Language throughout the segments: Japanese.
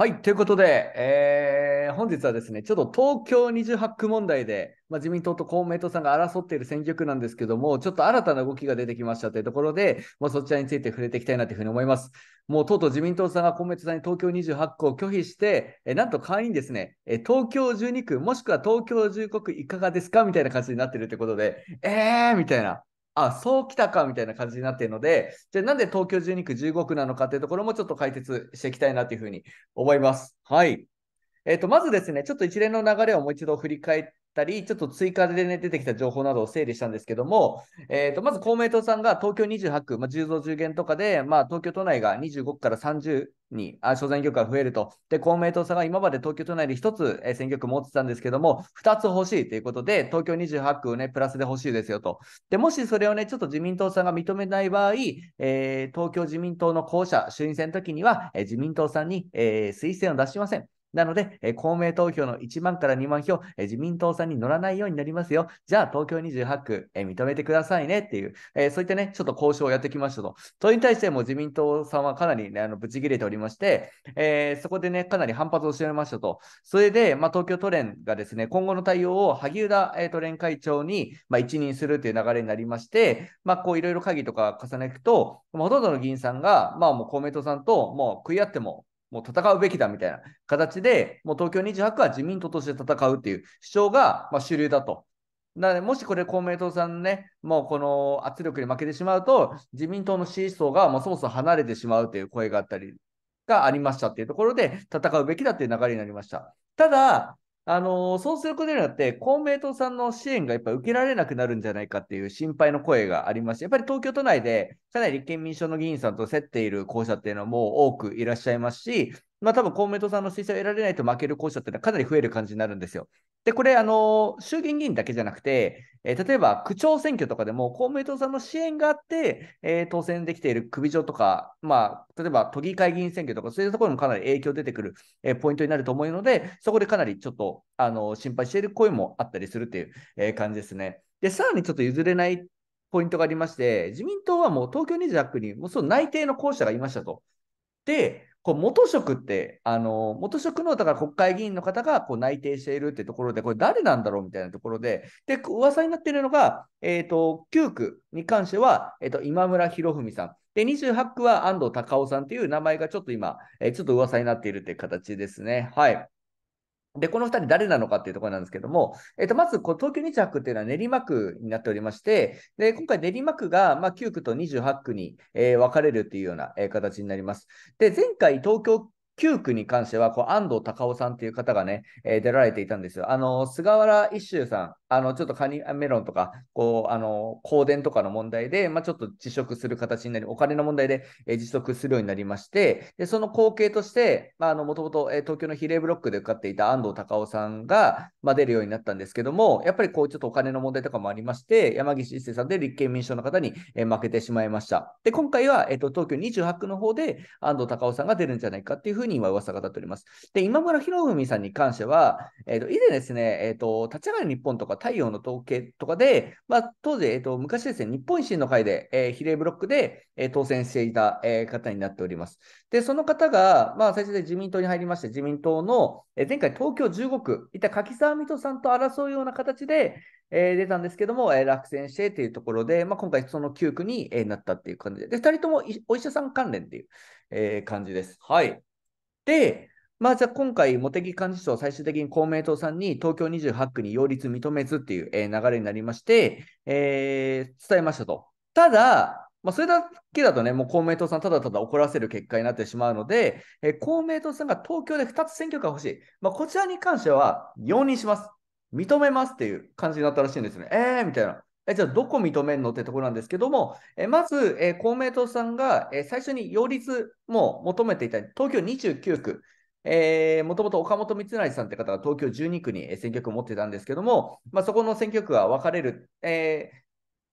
はい、ということで、えー、本日はですね、ちょっと東京28区問題で、まあ、自民党と公明党さんが争っている選挙区なんですけども、ちょっと新たな動きが出てきましたというところで、まあ、そちらについて触れていきたいなというふうに思います。もうとうとう自民党さんが公明党さんに東京28区を拒否して、えなんと会員ですね、え東京12区、もしくは東京15区いかがですかみたいな感じになってるということで、えーみたいな。あ、そうきたかみたいな感じになっているので、じゃあなんで東京12区15区なのかっていうところもちょっと解説していきたいなというふうに思います。はい。えっ、ー、と、まずですね、ちょっと一連の流れをもう一度振り返ったり、ちょっと追加で、ね、出てきた情報などを整理したんですけども、えー、とまず公明党さんが東京28区、まあ、10増10減とかで、まあ、東京都内が25区から30にあ所詮業界が増えると。で、公明党さんが今まで東京都内で1つ、えー、選挙区持ってたんですけども、2つ欲しいということで、東京28区をね、プラスで欲しいですよと。で、もしそれをね、ちょっと自民党さんが認めない場合、えー、東京自民党の候補者、衆院選の時には、えー、自民党さんに、えー、推薦を出しません。なので、え公明投票の1万から2万票、え自民党さんに乗らないようになりますよ。じゃあ、東京28区、え認めてくださいねっていう、えそういったね、ちょっと交渉をやってきましたと。それに対しても自民党さんはかなりね、あのブチ切れておりまして、えそこでね、かなり反発をしておりましたと。それで、まあ、東京都連がですね、今後の対応を萩生田、え都連会長に、まあ、一任するという流れになりまして、まあ、こういろいろ会議とか重ねるくと、ほとんどの議員さんが、まあ、もう公明党さんともう食い合ってももう戦うべきだみたいな形で、もう東京28は自民党として戦うっていう主張が、まあ、主流だと。なので、もしこれ公明党さんね、もうこの圧力に負けてしまうと、自民党の支持層がもうそもそも離れてしまうという声があったりがありましたっていうところで、戦うべきだっていう流れになりました。ただ、あのー、そうすることによって、公明党さんの支援がやっぱ受けられなくなるんじゃないかっていう心配の声がありまして、やっぱり東京都内で、かなり立憲民主党の議員さんと競っている候補者っていうのも多くいらっしゃいますし、まあ多分公明党さんの推薦を得られないと負ける候補者っていうのはかなり増える感じになるんですよ。で、これ、あの、衆議院議員だけじゃなくて、えー、例えば区長選挙とかでも公明党さんの支援があって、えー、当選できている首長とか、まあ、例えば都議会議員選挙とか、そういうところにもかなり影響出てくる、えー、ポイントになると思うので、そこでかなりちょっと、あの、心配している声もあったりするっていう、え感じですね。で、さらにちょっと譲れないポイントがありまして、自民党はもう東京28区にもうその内定の候補者がいましたと。で、こう元職って、あの元職のだから国会議員の方がこう内定しているってところで、これ誰なんだろうみたいなところで、で噂になっているのが、えーと、9区に関しては、えーと、と今村博文さん、で28区は安藤隆夫さんという名前がちょっと今、えー、ちょっと噂になっているという形ですね。はいで、この2人誰なのかっていうところなんですけども、えっと、まずこう東京28区っていうのは練馬区になっておりまして、で今回練馬区がま9区と28区に、えー、分かれるっていうような、えー、形になります。で、前回東京9区に関しては、こう、安藤隆夫さんっていう方がね、えー、出られていたんですよ。あの、菅原一秀さん、あの、ちょっとカニメロンとか、こう、あの、香典とかの問題で、まあ、ちょっと辞職する形になり、お金の問題で、えー、辞職するようになりまして、で、その後継として、まあ、あの、もともと、え東京の比例ブロックで受かっていた安藤隆夫さんが、まあ、出るようになったんですけども、やっぱりこう、ちょっとお金の問題とかもありまして、山岸一生さんで立憲民主党の方に、えー、負けてしまいました。で、今回は、えっ、ー、と、東京28区の方で安藤隆夫さんが出るんじゃないかっていうふうにには噂が立っております。で、今村博文さんに関しては、えーと、と以前ですね、えーと、立ち上がる日本とか太陽の統計とかで、まあ、当時、えーと、昔ですね、日本維新の会で、えー、比例ブロックで、えー、当選していた、えー、方になっております。で、その方が、まあ、最初で自民党に入りまして、自民党の、えー、前回東京15区、いた柿沢水戸さんと争うような形で、えー、出たんですけども、えー、落選してというところで、まあ、今回その9区に、えー、なったっていう感じで、で2人ともお医者さん関連っていう、えー、感じです。はい。で、まあじゃあ今回、茂木幹事長、最終的に公明党さんに東京28区に擁立認めずっていう、え流れになりまして、えー、伝えましたと。ただ、まあ、それだけだとね、もう公明党さん、ただただ怒らせる結果になってしまうので、えー、公明党さんが東京で2つ選挙区が欲しい。まあ、こちらに関しては、容認します。認めますっていう感じになったらしいんですね。えーみたいな。えじゃあどこ認めるのってところなんですけども、えまず、え公明党さんが、え最初に擁立も求めていた東京29区、もともと岡本光成さんって方が東京12区に選挙区を持ってたんですけども、まあ、そこの選挙区が分かれる、え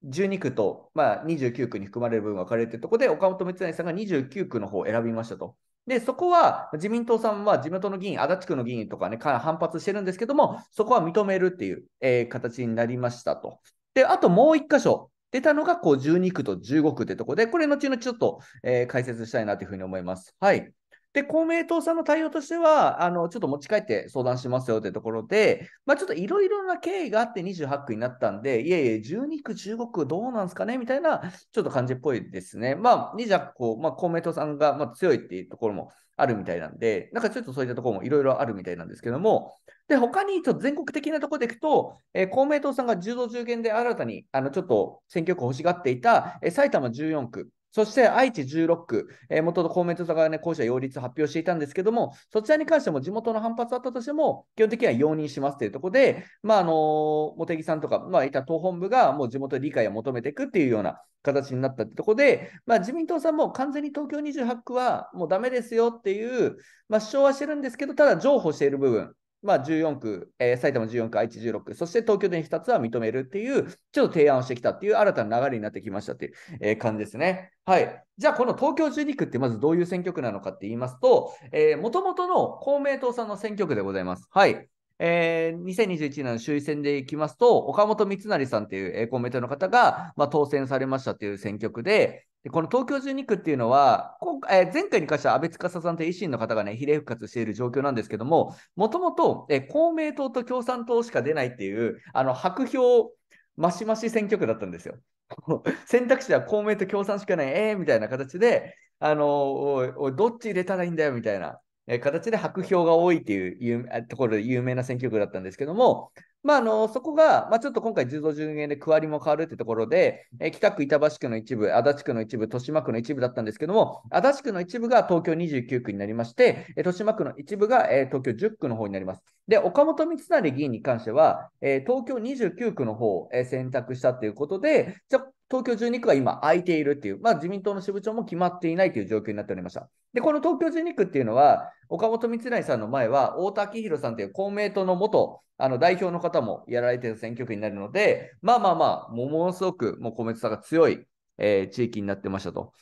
ー、12区と、まあ、29区に含まれる部分分かれるというところで、岡本光成さんが29区の方を選びましたと。で、そこは自民党さんは自民党の議員、足立区の議員とかね、か反発してるんですけども、そこは認めるっていう、えー、形になりましたと。で、あともう一箇所。出たのがこう12区と15区ってとこで、これ後々ちょっと、えー、解説したいなというふうに思います。はい。で、公明党さんの対応としては、あの、ちょっと持ち帰って相談しますよというところで、まあ、ちょっといろいろな経緯があって28区になったんで、いえいえ、12区、15区どうなんですかねみたいな、ちょっと感じっぽいですね。まあ、28区、まあ、公明党さんが、ま強いっていうところもあるみたいなんで、なんかちょっとそういったところもいろいろあるみたいなんですけども、で、他にちょっと全国的なところでいくと、えー、公明党さんが10増10減で新たに、あの、ちょっと選挙区欲しがっていた、えー、埼玉14区、そして愛知16区、えー、元の公明党が、ね、補者擁立発表していたんですけども、そちらに関しても地元の反発あったとしても、基本的には容認しますというところで、まああの茂木さんとか、まあ、いた党本部がもう地元理解を求めていくっていうような形になったってところで、まあ、自民党さんも完全に東京28区はもうだめですよっていう、まあ、主張はしてるんですけど、ただ譲歩している部分まあ、14区、えー、埼玉14区、愛知16区、そして東京電2つは認めるっていう、ちょっと提案をしてきたっていう新たな流れになってきましたっていう、えー、感じですね。はい。じゃあ、この東京12区ってまずどういう選挙区なのかって言いますと、もともとの公明党さんの選挙区でございます。はい。えー、2021年の衆院選でいきますと、岡本三成さんという、え公明党の方が、まあ、当選されましたという選挙区で、でこの東京12区っていうのは、今回えー、前回に関しては安倍司さんという維新の方が、ね、比例復活している状況なんですけども、もともと公明党と共産党しか出ないっていう、あの白票増し増し選挙区だったんですよ。選択肢は公明と共産しかない、えー、みたいな形で、あのどっち入れたらいいんだよみたいなえ形で白票が多いっていうところで有名な選挙区だったんですけども、まあ、あのそこが、まあ、ちょっと今回、10増1減で区割りも変わるってところで、え北区、板橋区の一部、足立区の一部、豊島区の一部だったんですけども、足立区の一部が東京29区になりまして、え豊島区の一部が、え東京10区の方になります。で、岡本光成議員に関しては、え東京29区の方を、え選択したということで、じゃ東京12区は今空いているっていう、まあ、自民党の支部長も決まっていないという状況になっておりました。で、この東京12区っていうのは、岡本光成さんの前は、太田昭弘さんという公明党の元あの代表の方もやられている選挙区になるので、まあまあまあ、ものすごくもう公明党さが強い、えー、地域になってましたと。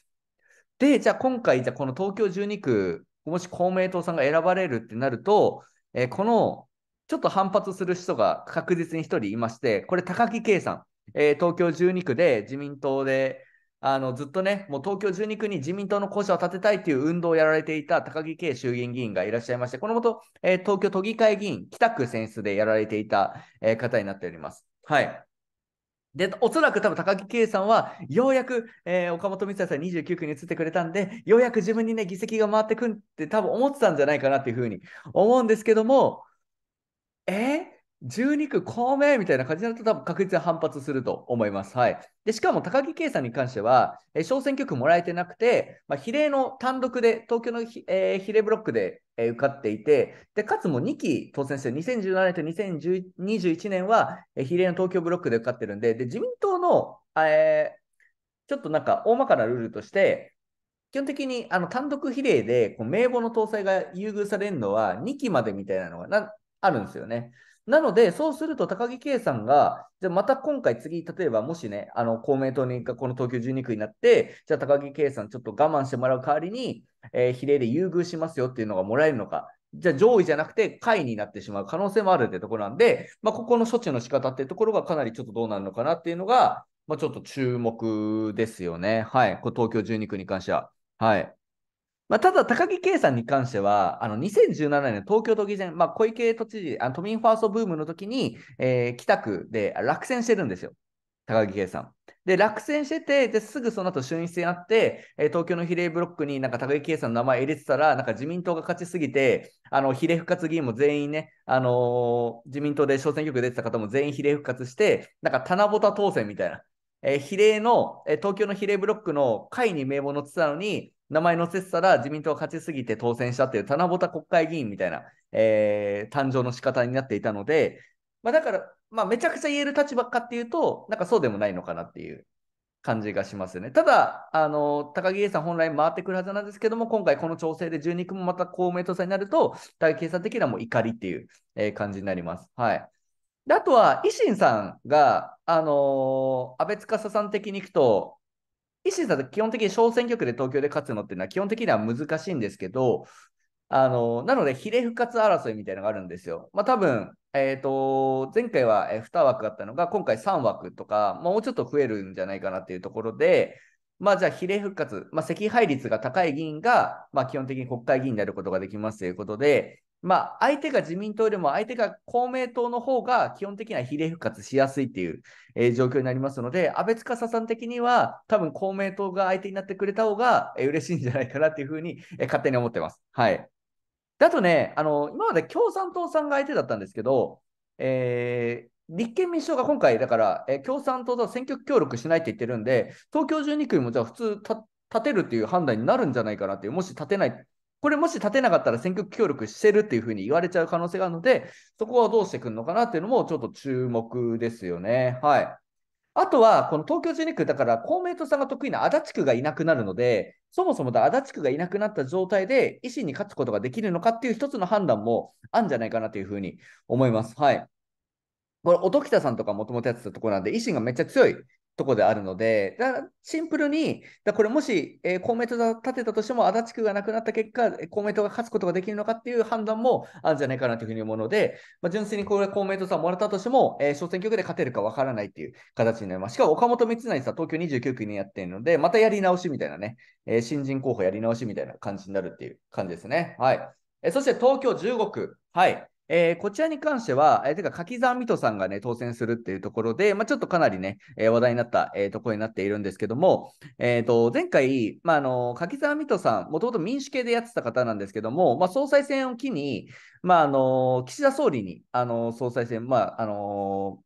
で、じゃあ今回、じゃこの東京12区、もし公明党さんが選ばれるってなると、えー、このちょっと反発する人が確実に1人いまして、これ、高木圭さん。えー、東京12区で自民党であのずっとね、もう東京12区に自民党の校舎を立てたいという運動をやられていた高木圭衆議院議員がいらっしゃいまして、このもと、えー、東京都議会議員、北区選出でやられていた、えー、方になっております。はい。で、おそらく多分高木圭さんは、ようやく、えー、岡本光也さん29区に移ってくれたんで、ようやく自分にね、議席が回ってくんって多分思ってたんじゃないかなっていうふうに思うんですけども、えー、12区公明みたいな感じになると、多分確実に反発すると思います。はい、でしかも高木圭さんに関しては、え小選挙区もらえてなくて、まあ、比例の単独で、東京の比,、えー、比例ブロックで、えー、受かっていてで、かつも2期当選して、2017年と2021年は、えー、比例の東京ブロックで受かってるんで、で自民党の、えちょっとなんか大まかなルールとして、基本的にあの単独比例でこう名簿の搭載が優遇されるのは2期までみたいなのがなあるんですよね。なので、そうすると高木圭さんが、じゃまた今回次、例えばもしね、あの公明党がこの東京12区になって、じゃあ高木圭さんちょっと我慢してもらう代わりに、えー、比例で優遇しますよっていうのがもらえるのか。じゃあ上位じゃなくて下位になってしまう可能性もあるってところなんで、まあ、ここの処置の仕方っていうところがかなりちょっとどうなるのかなっていうのが、まあ、ちょっと注目ですよね。はい。これ東京12区に関しては。はい。まあ、ただ、高木圭さんに関しては、あの2017年東京都議選、まあ、小池都知事、あの都民ファーストブームの時に、えー、北区で落選してるんですよ、高木圭さん。で、落選してて、ですぐその後衆院選あって、えー、東京の比例ブロックになんか高木圭さんの名前入れてたら、なんか自民党が勝ちすぎて、あの比例復活議員も全員ね、あのー、自民党で小選挙区出てた方も全員比例復活して、なんか七夕当選みたいな。えー、比例の、え東京の比例ブロックの会に名簿載ってたのに、名前載せてたら自民党が勝ちすぎて当選したっていう棚ぼた国会議員みたいな、えー、誕生の仕方になっていたので、まあ、だから、まあ、めちゃくちゃ言える立場かっていうと、なんかそうでもないのかなっていう感じがしますね。ただ、あの高木英さん本来回ってくるはずなんですけども、今回この調整で12区もまた公明党さんになると、高木英さん的にはもう怒りっていう、えー、感じになります。はいであとは維新さんが、あのー、安倍司さん的に行くと、維新さんと基本的に小選挙区で東京で勝つのっていうのは基本的には難しいんですけど、あのなので、比例復活争いみたいなのがあるんですよ。まあ、多分、えーと、前回は2枠だったのが、今回3枠とか、もうちょっと増えるんじゃないかなっていうところで、まあ、じゃあ比例復活、まあ、惜配率が高い議員が、まあ、基本的に国会議員であることができますということで、まあ、相手が自民党よりも相手が公明党の方が基本的には比例復活しやすいっていう、えー、状況になりますので、安倍司さん的には、多分公明党が相手になってくれた方が、えー、嬉しいんじゃないかなっていうふうに、えー、勝手に思ってます。はい。であとね、あの今まで共産党さんが相手だったんですけど、え立憲民主党が今回、だから、え共産党と選挙協力しないって言ってるんで、東京12区にもじゃあ普通立てるっていう判断になるんじゃないかなっていう、もし立てないこれもし立てなかったら選挙協力してるっていうふうに言われちゃう可能性があるので、そこはどうしてくるのかなっていうのもちょっと注目ですよね。はい。あとは、この東京12区、だから公明党さんが得意な足立区がいなくなるので、そもそも足立区がいなくなった状態で維新に勝つことができるのかっていう一つの判断もあるんじゃないかなというふうに思います。はい。これ、音喜多さんとかもともとやってたところなんで、維新がめっちゃ強いとこであるので、だシンプルに、だこれもし、えー、公明党が立てたとしても、足立区がなくなった結果、公明党が勝つことができるのかっていう判断もあるんじゃないかなというふうに思うので、まあ、純粋にこれ公明党さんもらったとしても、えー、小選挙区で勝てるかわからないっていう形になります。しかも岡本光成さん、東京29区にやっているので、またやり直しみたいなね、えー、新人候補やり直しみたいな感じになるっていう感じですね。はい。えそして東京15区。はい。えー、こちらに関しては、えー、てか柿沢水戸さんがね、当選するっていうところで、まあ、ちょっとかなりね、えー、話題になった、えー、ところになっているんですけども、えーと、前回、まあ、あの柿沢水戸さん、もともと民主系でやってた方なんですけども、まあ、総裁選を機に、まあ、あの岸田総理にあの総裁選、まああの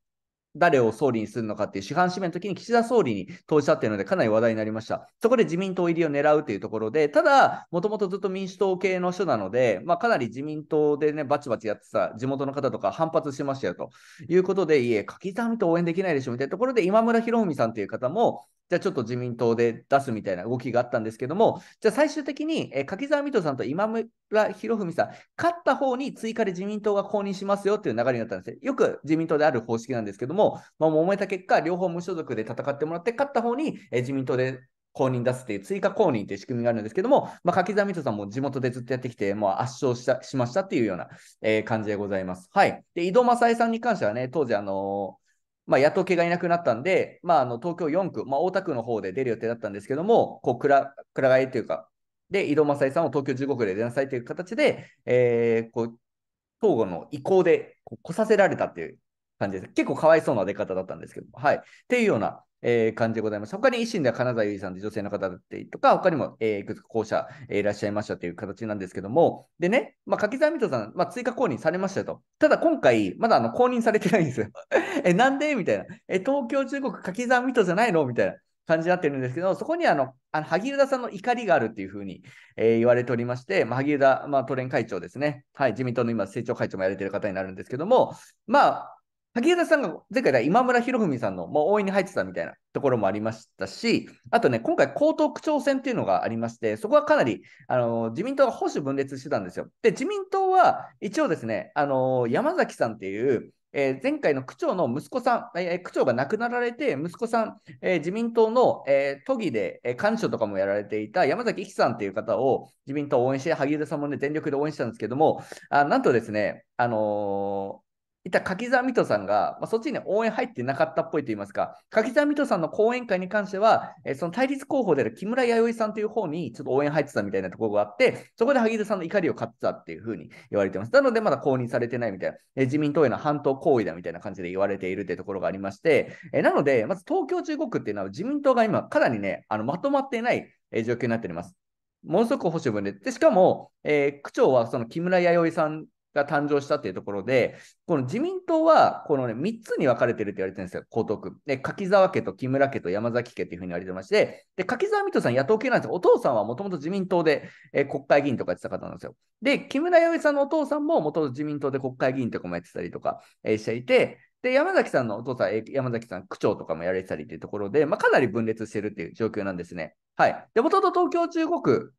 誰を総理にするのかっていう市販指名の時に岸田総理に投じたっていうので、かなり話題になりました。そこで自民党入りを狙うというところで、ただ、もともとずっと民主党系の人なので、まあ、かなり自民党でね、バチバチやってた地元の方とか反発してましたよということで、いえ、柿沢見と応援できないでしょみたいなところで、今村博文さんという方も、じゃあちょっと自民党で出すみたいな動きがあったんですけども、じゃあ最終的に、えー、柿沢美斗さんと今村博文さん、勝った方に追加で自民党が公認しますよっていう流れになったんですよ。よく自民党である方式なんですけども、まあ、揉めた結果、両方無所属で戦ってもらって、勝った方に、えー、自民党で公認出すっていう追加公認っていう仕組みがあるんですけども、まあ、柿沢美斗さんも地元でずっとやってきて、もう圧勝したしましたっていうような、えー、感じでございます。はい。で、井戸正恵さんに関してはね、当時、あのーまあ、野党系がいなくなったんで、まあ、あの東京4区、まあ、大田区の方で出る予定だったんですけども、こうくらくら替えというか、で、井戸正恵さんを東京15区で出なさいという形で、えー、こう東郷の意向でこう来させられたっていう感じです。結構かわいそうな出方だったんですけど、も、はい。っていうようなえー、感じでございます。他に維新では金沢由依さんで女性の方だったりとか、他にも、えー、いくつか校者、えー、いらっしゃいましたという形なんですけども、でね、まあ、柿沢美人さん、まあ、追加公認されましたと。ただ今回、まだあの公認されてないんですよ。え、なんでみたいな。え、東京中国柿沢美人じゃないのみたいな。感じになってるんですけど、そこにあの、あの萩生田さんの怒りがあるっていうふうに、えー、言われておりまして、まあ、萩生田、まあ、都連会長ですね、はい、自民党の今、政調会長もやれてる方になるんですけども、まあ、萩生田さんが前回今村博文さんのもう応援に入ってたみたいなところもありましたし、あとね、今回、江東区長選っていうのがありまして、そこはかなりあの自民党が保守分裂してたんですよ。で、自民党は一応ですね、あの山崎さんっていう、えー、前回の区長の息子さん、えー、区長が亡くなられて、息子さん、えー、自民党の、え都議で、え幹事とかもやられていた山崎一さんという方を自民党応援して、萩生田さんも、ね、全力で応援したんですけども、あなんとですね、あのいた柿沢水戸さんが、まあ、そっちに応援入ってなかったっぽいと言いますか、柿沢水戸さんの講演会に関しては、えその対立候補である木村弥生さんという方にちょっと応援入ってたみたいなところがあって、そこで萩生田さんの怒りを買ってたっていうふうに言われてます。なので、まだ公認されてないみたいな、え自民党への反党行為だみたいな感じで言われているというところがありまして、えなので、まず東京中国っていうのは自民党が今、かなりね、あのまとまっていない、え状況になっております。ものすごく保守分で、でしかも、えー、区長はその木村弥生さんが誕生したっていうところで、この自民党は、このね、3つに分かれてるって言われてるんですよ、江東区。で、柿沢家と木村家と山崎家っていうふうに言われてまして、で、柿沢美戸さん野党系なんですよ。お父さんはもともと自民党で、えー、国会議員とかやってた方なんですよ。で、木村弥生さんのお父さんももともと自民党で国会議員とかもやってたりとか、えー、していて、で、山崎さんのお父さん、山崎さん区長とかもやれてたりっていうところで、まあ、かなり分裂してるっていう状況なんですね。はい。で、もともと東京中国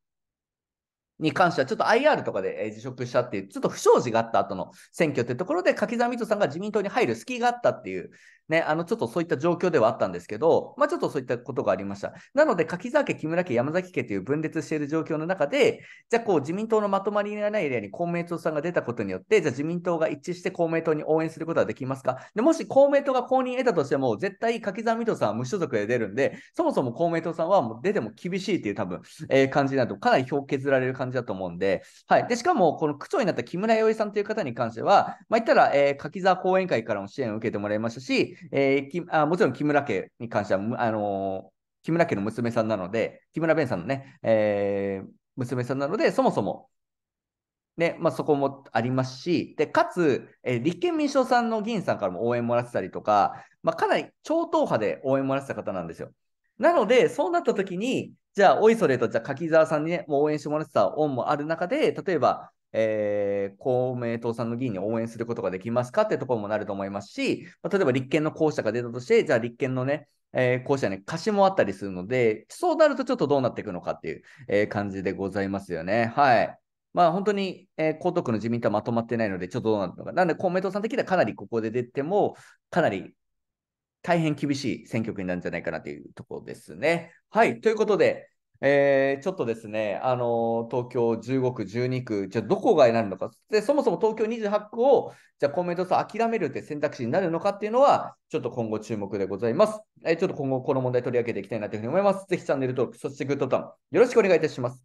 に関しては、ちょっと IR とかで、辞職したっていう、ちょっと不祥事があった後の選挙っていうところで、柿沢水戸さんが自民党に入る隙があったっていう、ね、あの、ちょっとそういった状況ではあったんですけど、まあ、ちょっとそういったことがありました。なので、柿沢家、木村家、山崎家という分裂している状況の中で、じゃあ、こう、自民党のまとまりにならないエリアに公明党さんが出たことによって、じゃあ、自民党が一致して公明党に応援することはできますかでもし公明党が公認得たとしても、絶対柿沢美戸さんは無所属で出るんで、そもそも公明党さんはもう出ても厳しいっていう多分、えー、感じになると、かなり票削られる感じだと思うんで、はい。で、しかも、この区長になった木村洋一さんという方に関しては、まあ、言ったら、えー、柿沢後援会からも支援を受けてもらいましたし、えー、きあもちろん木村家に関しては、あのー、木村家の娘さんなので、木村弁さんのね、えー、娘さんなので、そもそも、ねまあ、そこもありますし、でかつ、えー、立憲民主党さんの議員さんからも応援もらってたりとか、まあ、かなり超党派で応援もらってた方なんですよ。なので、そうなった時に、じゃあ、おいそれと、じゃあ、柿沢さんにね、もう応援してもらってた恩もある中で、例えば、えー、公明党さんの議員に応援することができますかってところもなると思いますし、まあ、例えば立憲の候補者が出たとして、じゃあ立憲のね、えー、候補者に貸しもあったりするので、そうなるとちょっとどうなっていくのかっていう、えー、感じでございますよね。はい。まあ本当に、えー、江東区の自民党はまとまってないので、ちょっとどうなるのか。なので公明党さん的にはかなりここで出ても、かなり大変厳しい選挙区になるんじゃないかなというところですね。はい。ということで、えー、ちょっとですね、あのー、東京15区、12区、じゃあどこが選ぶのか、でそもそも東京28区をじゃあ公明党ん諦めるって選択肢になるのかっていうのは、ちょっと今後注目でございます。えー、ちょっと今後この問題取り上げていきたいなというふうに思います。ぜひチャンネル登録、そしてグッドボタン、よろしくお願いいたします。